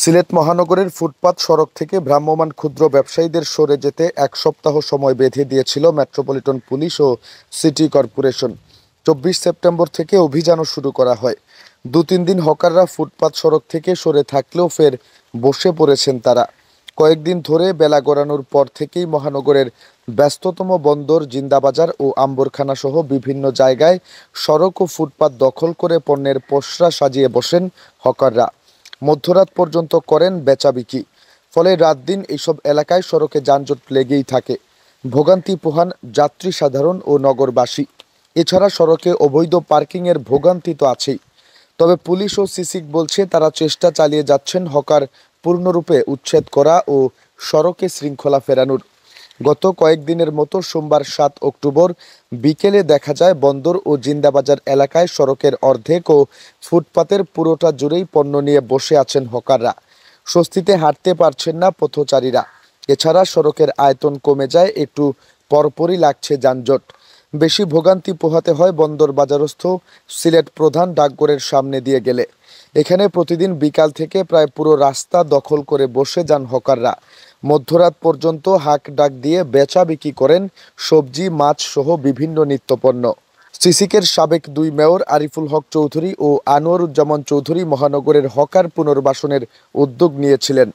সিলেট মহানগরের ফুটপাত সড়ক থেকে ভ্রাম্যমান ক্ষুদ্র ব্যবসায়ীদের সরে যেতে এক সপ্তাহ সময় বেঁধে দিয়েছিল মেট্রোপলিটন পুলিশ ও সিটি কর্পোরেশন চব্বিশ সেপ্টেম্বর থেকে অভিযানও শুরু করা হয় দু তিন দিন হকাররা ফুটপাত সড়ক থেকে সরে থাকলেও ফের বসে পড়েছেন তারা কয়েকদিন ধরে বেলা গড়ানোর পর থেকেই মহানগরের ব্যস্ততম বন্দর জিন্দাবাজার ও আম্বরখানা সহ বিভিন্ন জায়গায় সড়ক ও ফুটপাত দখল করে পণ্যের পশরা সাজিয়ে বসেন হকাররা মধ্যরাত পর্যন্ত করেন বেচা ফলে রাত দিন এইসব এলাকায় সড়কে যানজট লেগেই থাকে ভোগান্তি পোহান যাত্রী সাধারণ ও নগরবাসী এছাড়া সড়কে অবৈধ পার্কিংয়ের ভোগান্তি তো আছেই তবে পুলিশ ও সিসিক বলছে তারা চেষ্টা চালিয়ে যাচ্ছেন হকার পূর্ণরূপে উচ্ছেদ করা ও সড়কে শৃঙ্খলা ফেরানোর গত কয়েকদিনের মতো সোমবার সাত অক্টোবর বিকেলে দেখা যায় বন্দর ও জিন্দাবাজার এলাকায় সড়কের অর্ধেক ও ফুটপাতের পুরোটা জুড়েই পণ্য নিয়ে বসে আছেন হকাররা স্বস্তিতে হাঁটতে পারছেন না পথচারীরা এছাড়া সড়কের আয়তন কমে যায় একটু পরপরই লাগছে যানজট বেশি ভোগান্তি পোহাতে হয় বন্দর বাজারস্থ সিলেট প্রধান ডাকঘরের সামনে দিয়ে গেলে এখানে প্রতিদিন বিকাল থেকে প্রায় পুরো রাস্তা দখল করে বসে যান হকাররা মধ্যরাত পর্যন্ত হাক ডাক দিয়ে বেচা বিক্রি করেন সবজি মাছ সহ বিভিন্ন নিত্যপণ্য সিসিকের সাবেক দুই মেয়র আরিফুল হক চৌধুরী ও আনোয়ারুজ্জামান চৌধুরী মহানগরের হকার পুনর্বাসনের উদ্যোগ নিয়েছিলেন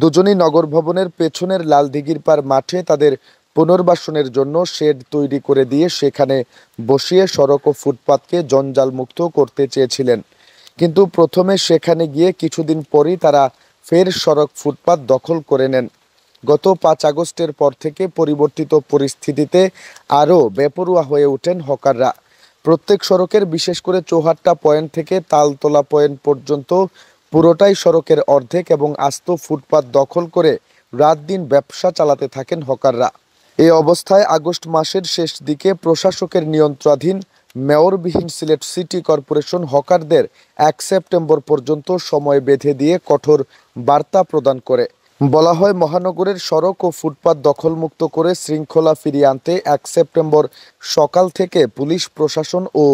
দুজনই নগর ভবনের পেছনের লাল দিঘির পার মাঠে তাদের পুনর্বাসনের জন্য শেড তৈরি করে দিয়ে সেখানে বসিয়ে সড়ক ও ফুটপাতকে জঞ্জালমুক্ত করতে চেয়েছিলেন কিন্তু প্রথমে সেখানে গিয়ে কিছুদিন পরই তারা ফের সড়ক ফুটপাত দখল করে নেন গত পাঁচ আগস্টের পর থেকে পরিবর্তিত পরিস্থিতিতে আরও বেপরুয়া হয়ে ওঠেন হকাররা প্রত্যেক সড়কের বিশেষ করে চৌহাট্টা পয়েন্ট থেকে তালতলা পয়েন্ট পর্যন্ত পুরোটাই সড়কের অর্ধেক এবং আস্ত ফুটপাত দখল করে রাত দিন ব্যবসা চালাতে থাকেন হকাররা এই অবস্থায় আগস্ট মাসের শেষ দিকে প্রশাসকের নিয়ন্ত্রণাধীন মেয়রবিহীন সিলেট সিটি কর্পোরেশন হকারদের এক সেপ্টেম্বর পর্যন্ত সময় বেঁধে দিয়ে কঠোর বার্তা প্রদান করে বলা হয় মহানগরের সড়ক ও ফুটপাত দখলমুক্ত করে শৃঙ্খলা ফিরিয়ে আনতে এক সেপ্টেম্বর সকাল থেকে পুলিশ প্রশাসন ও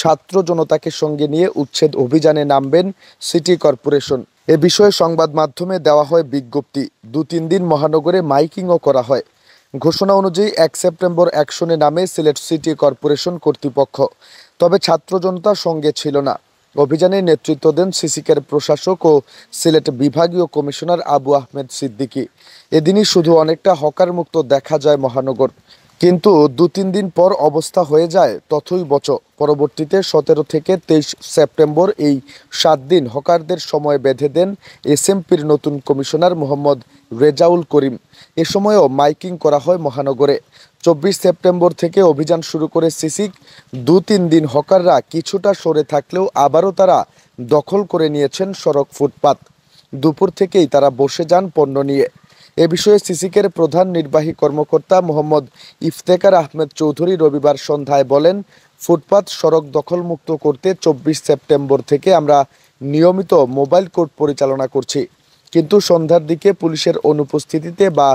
ছাত্র জনতাকে সঙ্গে নিয়ে উচ্ছেদ অভিযানে নামবেন সিটি কর্পোরেশন এ বিষয়ে সংবাদ মাধ্যমে দেওয়া হয় বিজ্ঞপ্তি দু তিন দিন মহানগরে মাইকিংও করা হয় ঘোষণা অনুযায়ী এক সেপ্টেম্বর অ্যাকশনে নামে সিলেট সিটি কর্পোরেশন কর্তৃপক্ষ তবে ছাত্র জনতা সঙ্গে ছিল না অভিযানে নেতৃত্ব দেন সিসিকের প্রশাসক ও সিলেট বিভাগীয় কমিশনার আবু আহমেদ সিদ্দিকী এদিনই শুধু অনেকটা হকার মুক্ত দেখা যায় মহানগর কিন্তু দু তিন দিন পর অবস্থা হয়ে যায় তথই বচ পরবর্তীতে সতেরো থেকে তেইশ সেপ্টেম্বর এই সাত দিন হকারদের সময় বেঁধে দেন এসএমপির নতুন কমিশনার মোহাম্মদ রেজাউল করিম এ সময়ও মাইকিং করা হয় মহানগরে চব্বিশ সেপ্টেম্বর থেকে অভিযান শুরু করে সিসিক দু তিন দিন হকাররা কিছুটা সরে থাকলেও আবারও তারা দখল করে নিয়েছেন সড়ক ফুটপাত দুপুর থেকেই তারা বসে যান পণ্য নিয়ে এ বিষয়ে সিসিকের প্রধান নির্বাহী কর্মকর্তা মোহাম্মদ ইফতেকার আহমেদ চৌধুরী রবিবার সন্ধ্যায় বলেন ফুটপাত সড়ক দখলমুক্ত করতে চব্বিশ সেপ্টেম্বর থেকে আমরা নিয়মিত মোবাইল কোর্ট পরিচালনা করছি কিন্তু সন্ধ্যার দিকে পুলিশের অনুপস্থিতিতে বা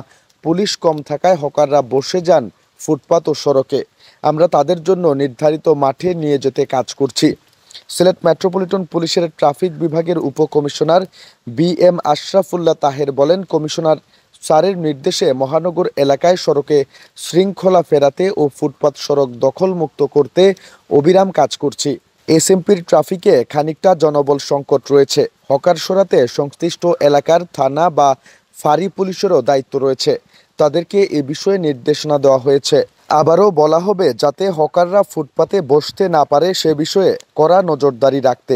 পুলিশ কম থাকায় হকাররা বসে যান ফুটপাত ও সড়কে আমরা তাদের জন্য নির্ধারিত মাঠে নিয়ে যেতে কাজ করছি সিলেট মেট্রোপলিটন পুলিশের ট্রাফিক বিভাগের উপকমিশনার বি এম আশরাফুল্লাহ তাহের বলেন কমিশনার সারের নির্দেশে মহানগর এলাকায় সড়কে শৃঙ্খলা ফেরাতে ও ফুটপাত সড়ক দখলমুক্ত করতে অবিরাম কাজ করছি এসএমপির ট্রাফিকে খানিকটা জনবল সংকট রয়েছে হকার সরাতে সংশ্লিষ্ট এলাকার থানা বা ফাঁড়ি পুলিশেরও দায়িত্ব রয়েছে তাদেরকে এ বিষয়ে নির্দেশনা দেওয়া হয়েছে আবারও বলা হবে যাতে হকাররা ফুটপাতে বসতে না পারে সে বিষয়ে কড়া নজরদারি রাখতে